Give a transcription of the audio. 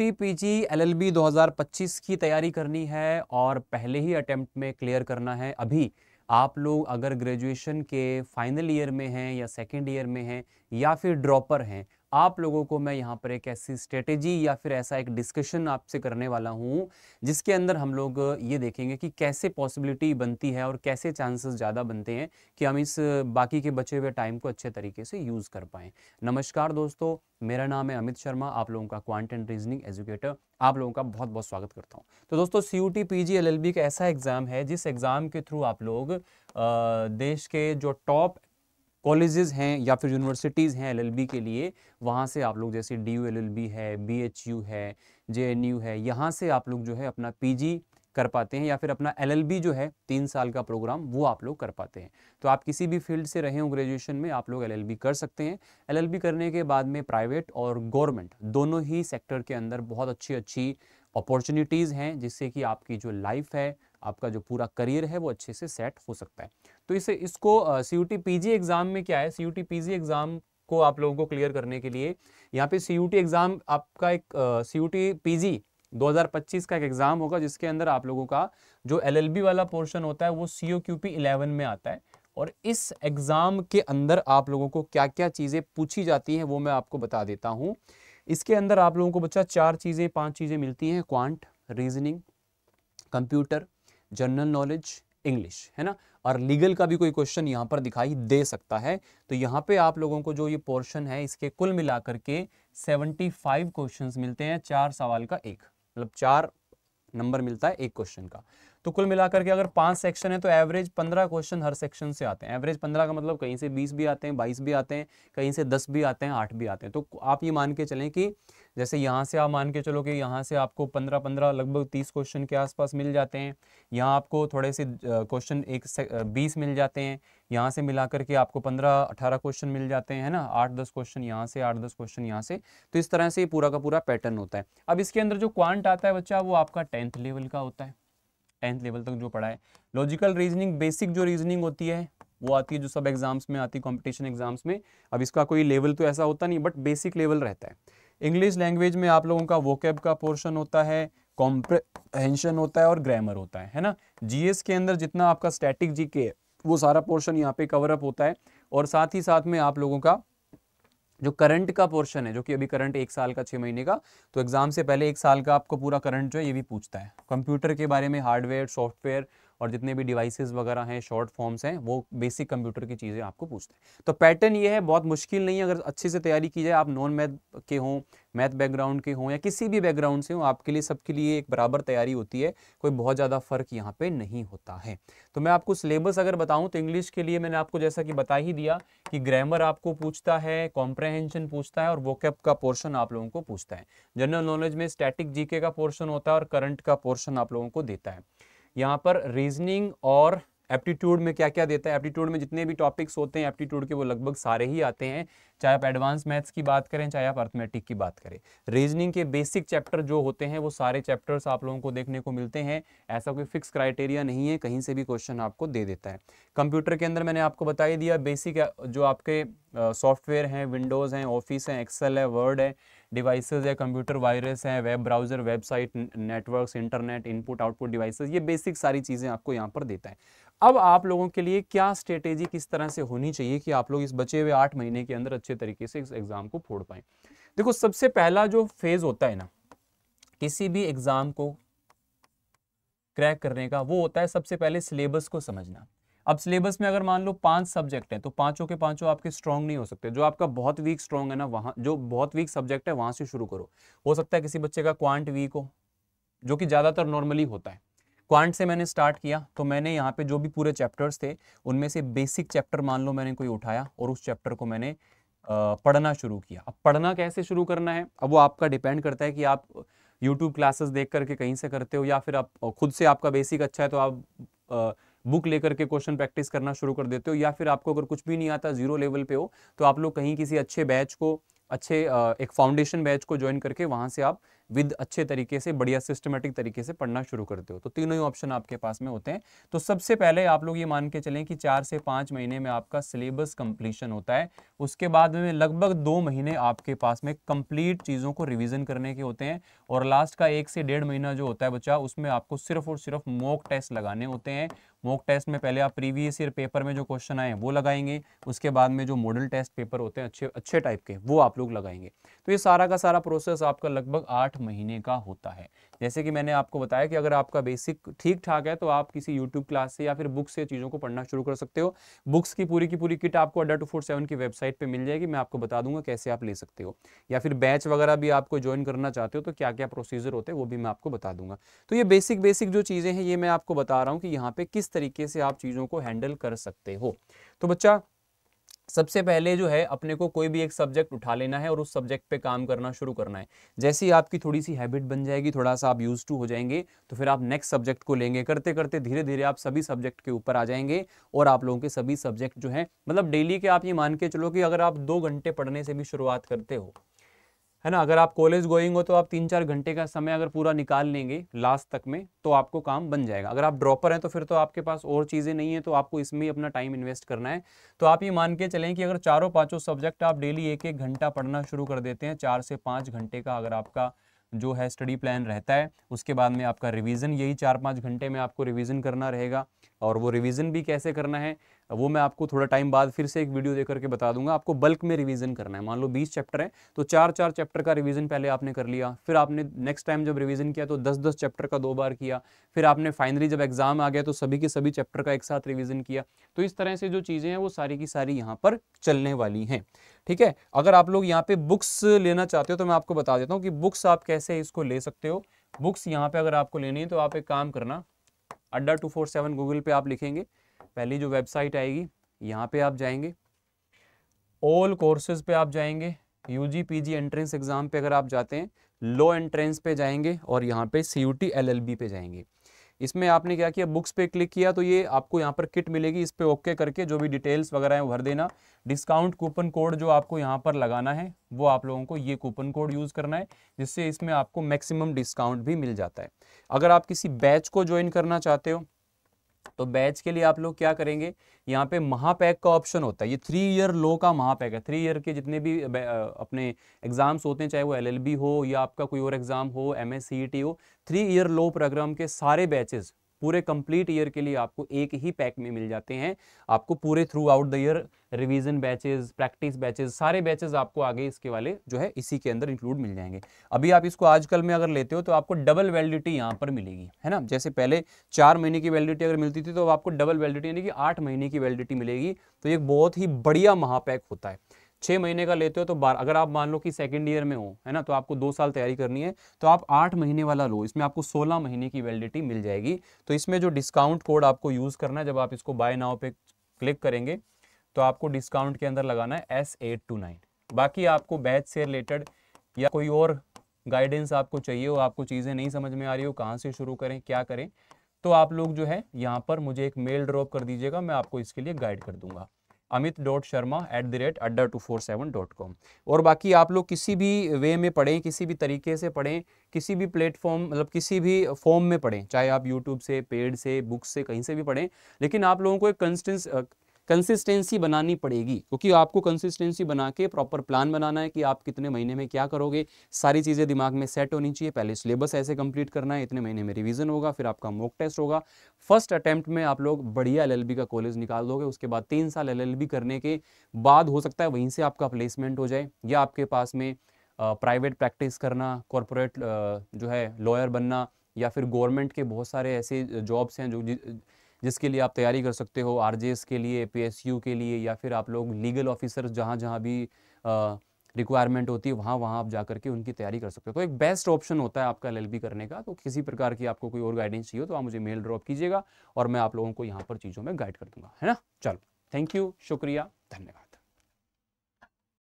UT PG LLB 2025 की तैयारी करनी है और पहले ही अटेम्प्ट में क्लियर करना है अभी आप लोग अगर ग्रेजुएशन के फाइनल ईयर में हैं या सेकेंड ईयर में हैं या फिर ड्रॉपर हैं आप लोगों को मैं यहाँ पर एक ऐसी स्ट्रेटेजी या फिर ऐसा एक डिस्कशन आपसे करने वाला हूँ जिसके अंदर हम लोग ये देखेंगे कि कैसे पॉसिबिलिटी बनती है और कैसे चांसेस ज़्यादा बनते हैं कि हम इस बाकी के बचे हुए टाइम को अच्छे तरीके से यूज़ कर पाएँ नमस्कार दोस्तों मेरा नाम है अमित शर्मा आप लोगों का क्वांट एंड रीजनिंग एजुकेटर आप लोगों का बहुत बहुत स्वागत करता हूँ तो दोस्तों C U T P G L L B का ऐसा एग्ज़ाम है जिस एग्ज़ाम के थ्रू आप लोग देश के जो टॉप कॉलेजेस हैं या फिर यूनिवर्सिटीज़ हैं एलएलबी के लिए वहाँ से आप लोग जैसे डी यू है बीएचयू है जेएनयू है यहाँ से आप लोग जो है अपना पीजी कर पाते हैं या फिर अपना एलएलबी जो है तीन साल का प्रोग्राम वो आप लोग कर पाते हैं तो आप किसी भी फील्ड से रहे हो ग्रेजुएशन में आप लोग एल कर सकते हैं एल करने के बाद में प्राइवेट और गवर्नमेंट दोनों ही सेक्टर के अंदर बहुत अच्छी अच्छी अपॉर्चुनिटीज़ हैं जिससे कि आपकी जो लाइफ है आपका जो पूरा करियर है वो अच्छे से सेट हो सकता है तो इसे इसको सी यू टी एग्ज़ाम में क्या है सी यू टी एग्ज़ाम को आप लोगों को क्लियर करने के लिए यहाँ पे सी यू एग्ज़ाम आपका एक C U T P G 2025 का एक एग्ज़ाम होगा जिसके अंदर आप लोगों का जो एलएलबी वाला पोर्शन होता है वो सी ओ इलेवन में आता है और इस एग्ज़ाम के अंदर आप लोगों को क्या क्या चीज़ें पूछी जाती हैं वो मैं आपको बता देता हूँ इसके अंदर आप लोगों को बच्चा चार चीज़ें पांच चीज़ें मिलती हैं quant reasoning computer general knowledge English है ना और लीगल का भी कोई क्वेश्चन यहाँ पर दिखाई दे सकता है तो यहाँ पे आप लोगों को जो ये पोर्शन है इसके कुल मिलाकर के 75 क्वेश्चंस मिलते हैं चार सवाल का एक मतलब चार नंबर मिलता है एक क्वेश्चन का तो कुल मिलाकर के अगर पांच सेक्शन है तो एवरेज पंद्रह क्वेश्चन हर सेक्शन से आते हैं एवरेज पंद्रह का मतलब कहीं से बीस भी आते हैं बाईस भी आते हैं कहीं से दस भी आते हैं आठ भी आते हैं तो आप ये मान के चलें कि जैसे यहाँ से आप मान के चलो कि यहाँ से आपको पंद्रह पंद्रह लगभग तीस क्वेश्चन के आसपास मिल जाते हैं यहाँ आपको थोड़े से क्वेश्चन एक से बीस मिल जाते हैं यहाँ से मिला करके आपको पंद्रह अठारह क्वेश्चन मिल जाते हैं ना आठ दस क्वेश्चन यहाँ से आठ दस क्वेश्चन यहाँ से तो इस तरह से ये पूरा का पूरा पैटर्न होता है अब इसके अंदर जो क्वांट आता है बच्चा वो आपका टेंथ लेवल का होता है टेंथ लेवल तक जो पढ़ा है लॉजिकल रीजनिंग बेसिक जो रीजनिंग होती है वो आती है जो सब एग्जाम्स में आती है कॉम्पिटिशन एग्जाम्स में अब इसका कोई लेवल तो ऐसा होता नहीं बट बेसिक लेवल रहता है इंग्लिश लैंग्वेज में आप लोगों का वोकेब का पोर्शन होता है कॉम्प्रहेंशन होता है और ग्रामर होता है है ना जीएस के अंदर जितना आपका स्टैटिक जीके वो सारा पोर्शन यहाँ पे कवरअप होता है और साथ ही साथ में आप लोगों का जो करंट का पोर्शन है जो कि अभी करंट एक साल का छः महीने का तो एग्जाम से पहले एक साल का आपको पूरा करंट जो है ये भी पूछता है कंप्यूटर के बारे में हार्डवेयर सॉफ्टवेयर और जितने भी डिवाइसेस वगैरह हैं शॉर्ट फॉर्म्स हैं वो बेसिक कंप्यूटर की चीज़ें आपको पूछते हैं तो पैटर्न ये है बहुत मुश्किल नहीं है अगर अच्छे से तैयारी की जाए आप नॉन मैथ के हों मैथ बैकग्राउंड के हों या किसी भी बैकग्राउंड से हों आपके लिए सबके लिए एक बराबर तैयारी होती है कोई बहुत ज़्यादा फ़र्क यहाँ पर नहीं होता है तो मैं आपको सिलेबस अगर बताऊँ तो इंग्लिश के लिए मैंने आपको जैसा कि बता ही दिया कि ग्रामर आपको पूछता है कॉम्प्रहेंशन पूछता है और वोकैप का पोर्शन आप लोगों को पूछता है जनरल नॉलेज में स्टैटिक जीके का पोर्शन होता है और करंट का पोर्शन आप लोगों को देता है यहाँ पर रीजनिंग और एप्टीट्यूड में क्या क्या देता है एप्टीट्यूड में जितने भी टॉपिक्स होते हैं एप्टीट्यूड के वो लगभग सारे ही आते हैं चाहे आप एडवांस मैथ्स की बात करें चाहे आप अर्थमेटिक की बात करें रीजनिंग के बेसिक चैप्टर जो होते हैं वो सारे चैप्टर्स आप लोगों को देखने को मिलते हैं ऐसा कोई फिक्स क्राइटेरिया नहीं है कहीं से भी क्वेश्चन आपको दे देता है कंप्यूटर के अंदर मैंने आपको बता ही दिया बेसिक जो आपके सॉफ्टवेयर हैं विंडोज़ हैं ऑफिस हैं एक्सेल है वर्ड है डिवाइसेस है कंप्यूटर वायरस है web browser website networks internet input output devices ये बेसिक सारी चीज़ें आपको यहाँ पर देता है अब आप लोगों के लिए क्या स्ट्रेटेजी किस तरह से होनी चाहिए कि आप लोग इस बचे हुए आठ महीने के अंदर अच्छे तरीके से इस एग्ज़ाम को फोड़ पाएँ देखो सबसे पहला जो फेज़ होता है ना किसी भी एग्ज़ाम को क्रैक करने का वो होता है सबसे पहले सिलेबस को समझना अब सिलेबस में अगर मान लो पांच सब्जेक्ट है तो पांचों के पांचों आपके स्ट्रॉन्ग नहीं हो सकते जो आपका बहुत वीक स्ट्रॉन्ग है ना वहाँ जो बहुत वीक सब्जेक्ट है वहाँ से शुरू करो हो सकता है किसी बच्चे का क्वांट वीक हो जो कि ज़्यादातर नॉर्मली होता है क्वांट से मैंने स्टार्ट किया तो मैंने यहाँ पे जो भी पूरे चैप्टर्स थे उनमें से बेसिक चैप्टर मान लो मैंने कोई उठाया और उस चैप्टर को मैंने पढ़ना शुरू किया अब पढ़ना कैसे शुरू करना है अब वो आपका डिपेंड करता है कि आप यूट्यूब क्लासेस देख करके कहीं से करते हो या फिर आप खुद से आपका बेसिक अच्छा है तो आप बुक लेकर के क्वेश्चन प्रैक्टिस करना शुरू कर देते हो या फिर आपको अगर कुछ भी नहीं आता जीरो लेवल पे हो तो आप लोग कहीं किसी अच्छे बैच को अच्छे एक फाउंडेशन बैच को ज्वाइन करके वहाँ से आप विद अच्छे तरीके से बढ़िया सिस्टमेटिक तरीके से पढ़ना शुरू करते हो तो तीनों ही ऑप्शन आपके पास में होते हैं तो सबसे पहले आप लोग ये मान के चलें कि चार से पाँच महीने में आपका सिलेबस कंप्लीशन होता है उसके बाद में लगभग दो महीने आपके पास में कंप्लीट चीज़ों को रिविज़न करने के होते हैं और लास्ट का एक से डेढ़ महीना जो होता है बच्चा उसमें आपको सिर्फ और सिर्फ मॉक टेस्ट लगाने होते हैं मॉक टेस्ट में पहले आप प्रीवियस ईयर पेपर में जो क्वेश्चन आए वो लगाएंगे उसके बाद में जो मॉडल टेस्ट पेपर होते हैं अच्छे अच्छे टाइप के वो आप लोग लगाएंगे तो ये सारा का सारा प्रोसेस आपका लगभग आठ महीने का होता है जैसे कि मैंने आपको बताया कि अगर आपका बेसिक ठीक ठाक है तो आप किसी यूट्यूब क्लास से या फिर बुक से चीज़ों को पढ़ना शुरू कर सकते हो बुक्स की पूरी की पूरी किट आपको अड्डा टू फोर सेवन की वेबसाइट पर मिल जाएगी मैं आपको बता दूंगा कैसे आप ले सकते हो या फिर बैच वगैरह भी आपको ज्वाइन करना चाहते हो तो क्या क्या प्रोसीजर होते हैं वो भी मैं आपको बता दूंगा तो ये बेसिक बेसिक जो चीज़ें हैं ये मैं आपको बता रहा हूँ कि यहाँ पर किस तरीके से आप चीज़ों को हैंडल कर सकते हो तो बच्चा सबसे पहले जो है अपने को कोई भी एक सब्जेक्ट उठा लेना है और उस सब्जेक्ट पे काम करना शुरू करना है जैसे ही आपकी थोड़ी सी हैबिट बन जाएगी थोड़ा सा आप यूज टू हो जाएंगे तो फिर आप नेक्स्ट सब्जेक्ट को लेंगे करते करते धीरे धीरे आप सभी सब्जेक्ट के ऊपर आ जाएंगे और आप लोगों के सभी सब्जेक्ट जो है मतलब डेली के आप ये मान के चलो कि अगर आप दो घंटे पढ़ने से भी शुरुआत करते हो है ना अगर आप कॉलेज गोइंग हो तो आप तीन चार घंटे का समय अगर पूरा निकाल लेंगे लास्ट तक में तो आपको काम बन जाएगा अगर आप ड्रॉपर हैं तो फिर तो आपके पास और चीज़ें नहीं है तो आपको इसमें ही अपना टाइम इन्वेस्ट करना है तो आप ये मान के चलें कि अगर चारों पाँचों सब्जेक्ट आप डेली एक एक घंटा पढ़ना शुरू कर देते हैं चार से पाँच घंटे का अगर आपका जो है स्टडी प्लान रहता है उसके बाद में आपका रिवीजन यही चार पाँच घंटे में आपको रिवीजन करना रहेगा और वो रिवीजन भी कैसे करना है वो मैं आपको थोड़ा टाइम बाद फिर से एक वीडियो दे करके बता दूंगा आपको बल्क में रिवीजन करना है मान लो बीस चैप्टर है तो चार चार चैप्टर का रिवीजन पहले आपने कर लिया फिर आपने नेक्स्ट टाइम जब रिवीजन किया तो दस दस चैप्टर का दो बार किया फिर आपने फाइनली जब एग्जाम आ गया तो सभी के सभी चैप्टर का एक साथ रिविजन किया तो इस तरह से जो चीज़ें हैं वो सारी की सारी यहाँ पर चलने वाली हैं ठीक है अगर आप लोग यहाँ पे बुक्स लेना चाहते हो तो मैं आपको बता देता हूँ कि बुक्स आप कैसे इसको ले सकते हो बुक्स यहाँ पे अगर आपको लेनी है तो आप एक काम करना अड्डा टू फोर सेवन गूगल पे आप लिखेंगे पहली जो वेबसाइट आएगी यहाँ पे आप जाएंगे ऑल कोर्सेज पे आप जाएंगे U G P G entrance exam पे अगर आप जाते हैं लो एंट्रेंस पे जाएंगे और यहाँ पे C U T L L B पे जाएंगे इसमें आपने क्या किया बुक्स पे क्लिक किया तो ये आपको यहाँ पर किट मिलेगी इस पर ओके करके जो भी डिटेल्स वगैरह हैं भर देना डिस्काउंट कूपन कोड जो आपको यहाँ पर लगाना है वो आप लोगों को ये कूपन कोड यूज़ करना है जिससे इसमें आपको मैक्सिमम डिस्काउंट भी मिल जाता है अगर आप किसी बैच को ज्वाइन करना चाहते हो तो बैच के लिए आप लोग क्या करेंगे यहाँ पे महापैक का ऑप्शन होता है ये थ्री ईयर लो का महापैक है थ्री ईयर के जितने भी अपने एग्जाम्स होते हैं चाहे वो एलएलबी हो या आपका कोई और एग्जाम हो एम e हो थ्री ईयर लो प्रोग्राम के सारे बैचेस पूरे कंप्लीट ईयर के लिए आपको एक ही पैक में मिल जाते हैं आपको पूरे throughout the year revision batches practice batches सारे बैचेस आपको आगे इसके वाले जो है इसी के अंदर इंक्लूड मिल जाएंगे अभी आप इसको आजकल में अगर लेते हो तो आपको डबल वैलिडिटी यहाँ पर मिलेगी है ना जैसे पहले चार महीने की वैलिडिटी अगर मिलती थी तो आपको डबल वैलिडिटी यानी कि आठ महीने की वैलिडिटी मिलेगी तो ये बहुत ही बढ़िया महापैक होता है छः महीने का लेते हो तो बार अगर आप मान लो कि सेकेंड ईयर में हो है ना तो आपको दो साल तैयारी करनी है तो आप आठ महीने वाला लो इसमें आपको सोलह महीने की वैलिडिटी मिल जाएगी तो इसमें जो डिस्काउंट कोड आपको यूज़ करना है जब आप इसको बाय नाव पे क्लिक करेंगे तो आपको डिस्काउंट के अंदर लगाना है एस एट टू नाइन बाकी आपको बैच से रिलेटेड या कोई और गाइडेंस आपको चाहिए हो आपको चीज़ें नहीं समझ में आ रही हो कहाँ से शुरू करें क्या करें तो आप लोग जो है यहाँ पर मुझे एक मेल ड्रॉप कर दीजिएगा मैं आपको इसके लिए गाइड कर दूंगा Amit dot Sharma at the rate Adda two four seven dot com और बाकी आप लोग किसी भी वे में पढ़ें किसी भी तरीके से पढ़ें किसी भी प्लेटफॉर्म मतलब किसी भी फॉर्म में पढ़ें चाहे आप यूट्यूब से पेड से बुक से कहीं से भी पढ़ें लेकिन आप लोगों को एक कंस्टेंस कंसिस्टेंसी बनानी पड़ेगी क्योंकि आपको कंसिस्टेंसी बना के प्रॉपर प्लान बनाना है कि आप कितने महीने में क्या करोगे सारी चीज़ें दिमाग में सेट होनी चाहिए पहले सिलेबस ऐसे कंप्लीट करना है इतने महीने में रिवीजन होगा फिर आपका मॉक टेस्ट होगा फर्स्ट अटैम्प्ट में आप लोग बढ़िया एल का कॉलेज निकाल दोगे उसके बाद तीन साल एल करने के बाद हो सकता है वहीं से आपका प्लेसमेंट हो जाए या आपके पास में प्राइवेट प्रैक्टिस करना कॉरपोरेट जो है लॉयर बनना या फिर गवर्नमेंट के बहुत सारे ऐसे जॉब्स हैं जो जिसके लिए आप तैयारी कर सकते हो आर के लिए पी के लिए या फिर आप लोग लीगल ऑफिसर जहाँ जहाँ भी रिक्वायरमेंट होती है वहाँ वहाँ आप जा करके उनकी तैयारी कर सकते हो तो एक बेस्ट ऑप्शन होता है आपका एल करने का तो किसी प्रकार की आपको कोई और गाइडेंस चाहिए तो आप मुझे मेल ड्रॉप कीजिएगा और मैं आप लोगों को यहाँ पर चीज़ों में गाइड कर दूँगा है ना चलो थैंक यू शुक्रिया धन्यवाद